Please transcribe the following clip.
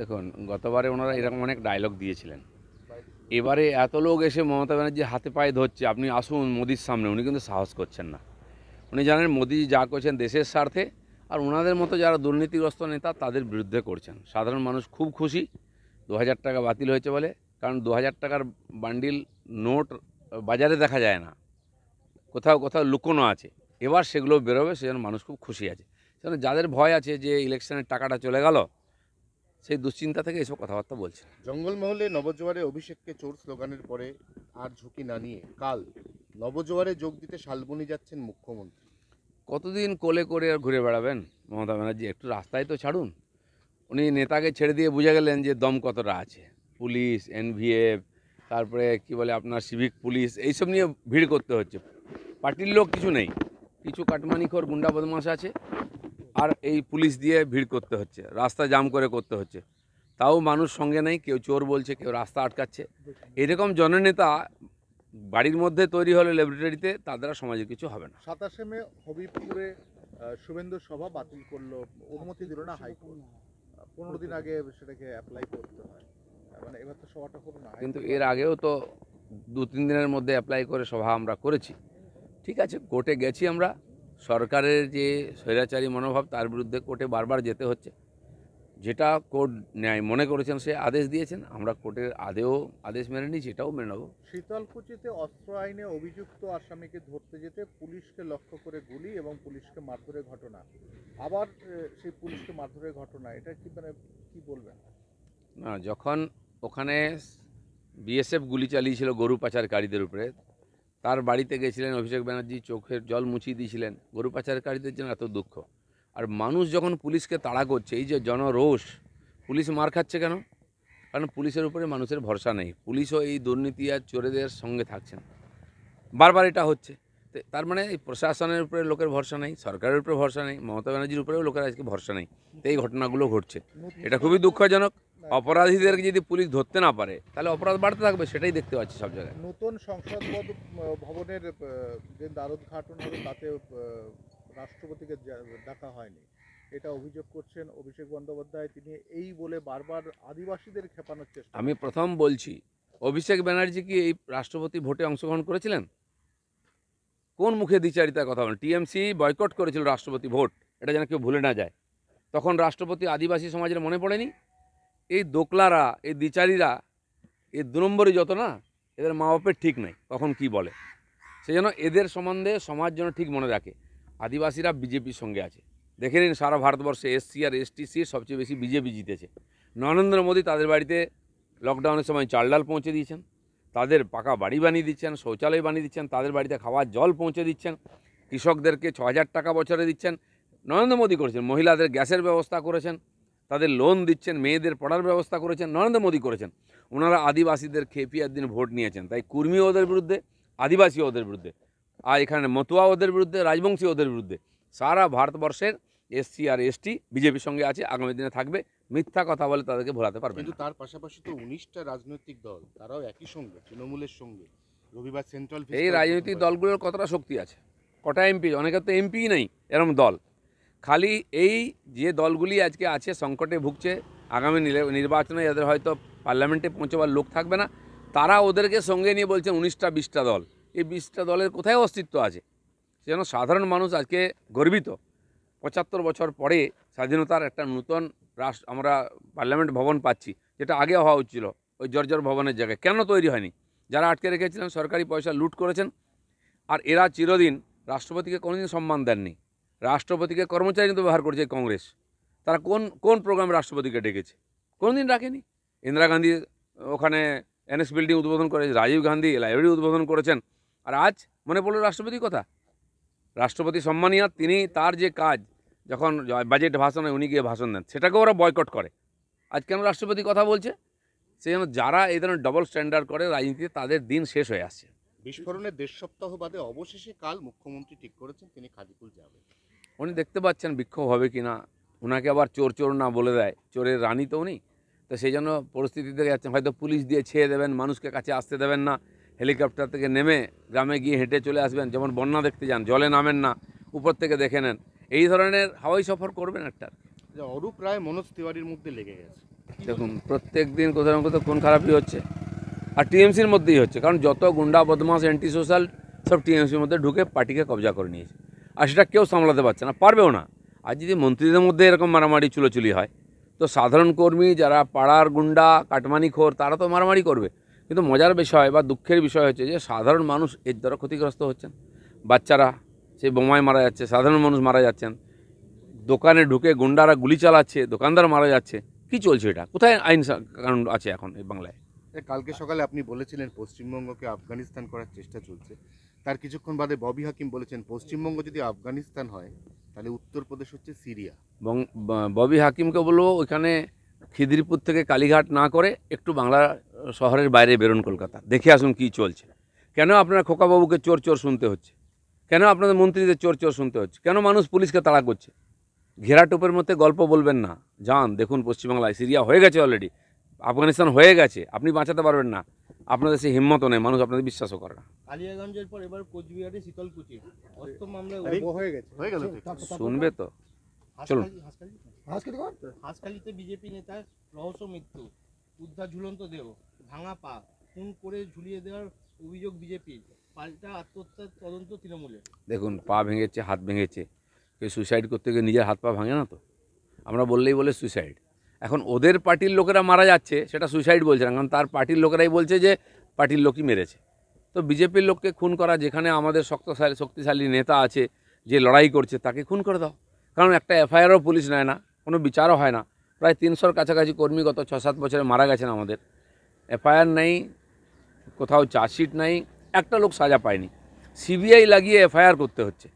দেখুন গতবারে ওনারা এরকম অনেক ডায়লগ দিয়েছিলেন এবারে এত লোক এসে মমতা ব্যানার্জি হাতে পায়ে ধরছে আপনি আসুন মোদির সামনে উনি কিন্তু সাহস করছেন না উনি জানেন মোদি যা করছেন দেশের স্বার্থে আর ওনাদের মতো যারা দুর্নীতিগ্রস্ত নেতা তাদের বিরুদ্ধে করছেন সাধারণ মানুষ খুব খুশি দু হাজার টাকা বাতিল হয়েছে বলে কারণ দু হাজার টাকার বান্ডিল নোট বাজারে দেখা যায় না কোথাও কোথাও লুকোনো আছে এবার সেগুলো বেরোবে সেজন্য মানুষ খুব খুশি আছে সেজন্য যাদের ভয় আছে যে ইলেকশনের টাকাটা চলে গেল সেই দুশ্চিন্তা থেকে এসব কথাবার্তা বলছে জঙ্গলমহলে নবজোয়ারে অভিষেককে চোর স্লোগানের পরে আর ঝুঁকি না নিয়ে কাল নবজোয়ারে যোগ দিতে শালবনি যাচ্ছেন মুখ্যমন্ত্রী কতদিন কোলে করে আর ঘুরে বেড়াবেন মমতা ব্যানার্জি একটু রাস্তায় তো ছাড়ুন উনি নেতাকে ছেড়ে দিয়ে বুঝে গেলেন যে দম কতটা আছে পুলিশ এনভিএফ তারপরে কি বলে আপনার সিভিক পুলিশ এইসব নিয়ে ভিড় করতে হচ্ছে পার্টির লোক কিছু নেই কিছু কাটমানিখোর গুন্ডা বদমাস আছে আর এই পুলিশ দিয়ে ভিড় করতে হচ্ছে রাস্তা জাম করে করতে হচ্ছে তাও মানুষ সঙ্গে নেই কেউ চোর বলছে কেউ রাস্তা আটকাচ্ছে এরকম জননেতা বাড়ির মধ্যে তৈরি হলে ল্যাবরেটরিতে তাদের সমাজে কিছু হবে না সাতাশে মে হবিবপুরে শুভেন্দু সভা বাতিল করলো অনুমতি দিল না হাইকোর্ট পনেরো দিন আগে সেটাকে অ্যাপ্লাই করতে হয় মানে এবার তো সভাটা হলো না কিন্তু এর আগেও তো দু তিন দিনের মধ্যে অ্যাপ্লাই করে সভা আমরা করেছি ঠিক আছে কোর্টে গেছি আমরা সরকারের যে স্বৈরাচারী মনোভাব তার বিরুদ্ধে কোর্টে বারবার যেতে হচ্ছে যেটা কোর্ট ন্যায় মনে করেছেন সে আদেশ দিয়েছেন আমরা কোর্টের আদেও আদেশ মেনে নিই সেটাও মেনে নেব শীতলকুচিতে অস্ত্র আইনে অভিযুক্ত আসামিকে ধরতে যেতে পুলিশকে লক্ষ্য করে গুলি এবং পুলিশকে মারধরের ঘটনা আবার সেই পুলিশকে মারধরের ঘটনা এটা কি মানে কী বলবেন না যখন ওখানে বিএসএফ গুলি চালিয়েছিল গরু পাচারকারীদের উপরে তার বাড়িতে গেছিলেন অভিষেক ব্যানার্জি চোখের জল মুছিয়ে দিয়েছিলেন গরু পাচারকারীদের জন্য এত দুঃখ আর মানুষ যখন পুলিশকে তাড়া করছে এই যে জনরোষ পুলিশ মার খাচ্ছে কেন কারণ পুলিশের উপরে মানুষের ভরসা নেই পুলিশও এই দুর্নীতি আর চোরেদের সঙ্গে থাকছেন বারবার এটা হচ্ছে তার মানে এই প্রশাসনের উপরে লোকের ভরসা নেই সরকারের উপরে ভরসা নেই মমতা ব্যানার্জির উপরেও লোকের আজকে ভরসা নেই তো এই ঘটনাগুলো ঘটছে এটা খুবই দুঃখজনক অপরাধীদেরকে যদি পুলিশ ধরতে না পারে তাহলে অপরাধ বাড়তে থাকবে সেটাই দেখতে পাচ্ছি সব জায়গায় নতুন সংসদ ভবনের যে দ্বারোদ্ঘাটন হবে তাতে রাষ্ট্রপতিকে ডাকা হয়নি এটা অভিযোগ করছেন অভিষেক বন্দ্যোপাধ্যায় তিনি এই বলে বারবার আদিবাসীদের খেপানোর চেষ্টা আমি প্রথম বলছি অভিষেক ব্যানার্জি কি এই রাষ্ট্রপতি ভোটে অংশগ্রহণ করেছিলেন কোন মুখে দ্বিচারিতার কথা বলেন টিএমসি বয়কট করেছিল রাষ্ট্রপতি ভোট এটা যেন কেউ ভুলে না যায় তখন রাষ্ট্রপতি আদিবাসী সমাজের মনে পড়েনি এই দোকলারা এই দিচারিরা এই দু নম্বরই যত না এদের মা বাপের ঠিক নেই কখন কি বলে সেই জন্য এদের সম্বন্ধে সমাজ যেন ঠিক মনে রাখে আদিবাসীরা বিজেপির সঙ্গে আছে দেখে নিন সারা ভারতবর্ষে এসসি আর এসটিসি সবচেয়ে বেশি বিজেপি জিতেছে নরেন্দ্র মোদী তাদের বাড়িতে লকডাউনের সময় চাল ডাল পৌঁছে দিয়েছেন তাদের পাকা বাড়ি বানিয়ে দিচ্ছেন শৌচালয় বানিয়ে দিচ্ছেন তাদের বাড়িতে খাওয়ার জল পৌঁছে দিচ্ছেন কৃষকদেরকে ছ হাজার টাকা বছরে দিচ্ছেন নরেন্দ্র মোদী করেছেন মহিলাদের গ্যাসের ব্যবস্থা করেছেন তাদের লোন দিচ্ছেন মেয়েদের পড়ার ব্যবস্থা করেছেন নরেন্দ্র মোদী করেছেন ওনারা আদিবাসীদের খেপিয়ার দিন ভোট নিয়েছেন তাই কুর্মী ওদের বিরুদ্ধে আদিবাসী ওদের বিরুদ্ধে আর এখানে মতুয়া ওদের বিরুদ্ধে রাজবংশী ওদের বিরুদ্ধে সারা ভারতবর্ষের এসসি আর এসটি বিজেপির সঙ্গে আছে আগামী দিনে থাকবে মিথ্যা কথা বলে তাদেরকে ভোলাতে পারবে কিন্তু তার পাশাপাশি তো উনিশটা রাজনৈতিক দল তারাও একই সঙ্গে তৃণমূলের সঙ্গে রবিবার সেন্ট্রাল এই রাজনৈতিক দলগুলোর কতটা শক্তি আছে কটা এমপি অনেকের তো এমপি নেই এরম দল খালি এই যে দলগুলি আজকে আছে সংকটে ভুগছে আগামী নির্বাচনে যাদের হয়তো পার্লামেন্টে পৌঁছবার লোক থাকবে না তারা ওদেরকে সঙ্গে নিয়ে বলছেন উনিশটা বিশটা দল এই বিশটা দলের কোথায় অস্তিত্ব আছে সেজন্য সাধারণ মানুষ আজকে গর্বিত পঁচাত্তর বছর পরে স্বাধীনতার একটা নূতন রাষ্ট্র আমরা পার্লামেন্ট ভবন পাচ্ছি যেটা আগে হওয়া উচিত ওই জর্জর ভবনের জায়গায় কেন তৈরি হয়নি যারা আটকে রেখেছিলেন সরকারি পয়সা লুট করেছেন আর এরা চিরদিন রাষ্ট্রপতিকে কোনোদিন সম্মান দেননি রাষ্ট্রপতিকে কর্মচারী কিন্তু ব্যবহার করেছে কংগ্রেস তারা কোন কোন প্রোগ্রামে রাষ্ট্রপতিকে ডেকেছে কোনো দিন ইন্দিরা গান্ধী ওখানে এনএস বিল্ডিং উদ্বোধন করেছে রাজীব গান্ধী লাইব্রেরি উদ্বোধন করেছেন আর আজ মনে পড়লো রাষ্ট্রপতি কথা রাষ্ট্রপতি সম্মানীয় তিনি তার যে কাজ যখন বাজেট ভাষণ হয় উনি গিয়ে ভাষণ দেন সেটাকে ওরা বয়কট করে আজ কেন রাষ্ট্রপতি কথা বলছে সেই জন্য যারা এই ধরনের ডবল স্ট্যান্ডার্ড করে রাজনীতিতে তাদের দিন শেষ হয়ে আসছে বিস্ফোরণের দেড় সপ্তাহ বাদে অবশেষে কাল মুখ্যমন্ত্রী ঠিক করেছেন তিনি খাদিপুর যাবেন উনি দেখতে পাচ্ছেন বিক্ষোভ হবে কি না ওনাকে আবার চোর চোর না বলে দেয় চোরের রানী তো উনি তো সেই জন্য পরিস্থিতি থেকে যাচ্ছেন হয়তো পুলিশ দিয়ে ছেড়ে দেবেন মানুষকে কাছে আসতে দেবেন না হেলিকপ্টার থেকে নেমে গ্রামে গিয়ে হেঁটে চলে আসবেন যেমন বন্যা দেখতে যান জলে নামেন না উপর থেকে দেখে নেন এই ধরনের হাওয়াই সফর করবেন একটা অরূপ রায় মনোজ তিওয়ারির মধ্যে লেগে গেছে দেখুন প্রত্যেক দিন কোথাও না কোথাও কোন খারাপই হচ্ছে আর টিএমসির মধ্যেই হচ্ছে কারণ যত গুন্ডা বদমাস অ্যান্টি সোশ্যাল সব টিএমসির মধ্যে ঢুকে পার্টিকে কবজা করে নিয়েছে আর সেটা কেউ সামলাতে পারছে না পারবেও না আর যদি মন্ত্রীদের মধ্যে এরকম মারামারি চুলোচুলি হয় তো সাধারণ কর্মী যারা পাড়ার গুন্ডা কাটমানি খোর তারা তো মারামারি করবে কিন্তু মজার বিষয় বা দুঃখের বিষয় হচ্ছে যে সাধারণ মানুষ এর দ্বারা ক্ষতিগ্রস্ত হচ্ছেন বাচ্চারা সেই বোমায় মারা যাচ্ছে সাধারণ মানুষ মারা যাচ্ছেন দোকানে ঢুকে গুন্ডারা গুলি চালাচ্ছে দোকানদার মারা যাচ্ছে কি চলছে এটা কোথায় আইন কারণ আছে এখন এই বাংলায় মানে কালকে সকালে আপনি বলেছিলেন পশ্চিমবঙ্গকে আফগানিস্তান করার চেষ্টা চলছে তার কিছুক্ষণ বাদে ববি হাকিম বলেছেন পশ্চিমবঙ্গ যদি আফগানিস্তান হয় তাহলে উত্তরপ্রদেশ হচ্ছে সিরিয়া ববি হাকিমকে বলব ওইখানে খিদিরপুর থেকে কালীঘাট না করে একটু বাংলা শহরের বাইরে বেরোন কলকাতা দেখে আসুন কি চলছে কেন আপনারা খোকাবাবুকে চোর চোর শুনতে হচ্ছে কেন আপনাদের মন্ত্রীদের চোর চোর শুনতে হচ্ছে কেন মানুষ পুলিশকে তাড়া করছে ঘেরাটোপের মধ্যে গল্প বলবেন না যান দেখুন পশ্চিমবাংলায় সিরিয়া হয়ে গেছে অলরেডি আফগানিস্তান হয়ে গেছে আপনি বাঁচাতে পারবেন না আপনাদের সেই হিম্মত নেই মানুষ আপনাদের বিশ্বাসও করে না কালিয়াগঞ্জের পর এবার কোচবিহারে শীতলকুচি মামলা হয়ে গেছে হয়ে গেল শুনবে তো চলুন বিজেপি নেতা রহস্য মৃত্যু উদ্ধার ঝুলন্ত দেহ ভাঙা পা খুন করে ঝুলিয়ে দেওয়ার অভিযোগ বিজেপির পাল্টা আত্মহত্যার তদন্ত তৃণমূলে দেখুন পা ভেঙেছে হাত ভেঙেছে কেউ সুইসাইড করতে গিয়ে নিজের হাত পা ভাঙে না তো আমরা বললেই বলে সুইসাইড এখন ওদের পার্টির লোকেরা মারা যাচ্ছে সেটা সুইসাইড বলছে না কারণ তার পার্টির লোকেরাই বলছে যে পার্টির লোকই মেরেছে তো বিজেপির লোককে খুন করা যেখানে আমাদের শক্তশালী শক্তিশালী নেতা আছে যে লড়াই করছে তাকে খুন করে দাও কারণ একটা এফআইআরও পুলিশ নেয় না কোনো বিচারও হয় না প্রায় তিনশোর কাছাকাছি কর্মী গত ছ সাত বছরে মারা গেছেন আমাদের এফআইআর নেই কোথাও চার্জশিট নাই একটা লোক সাজা পায়নি সিবিআই লাগিয়ে এফআইআর করতে হচ্ছে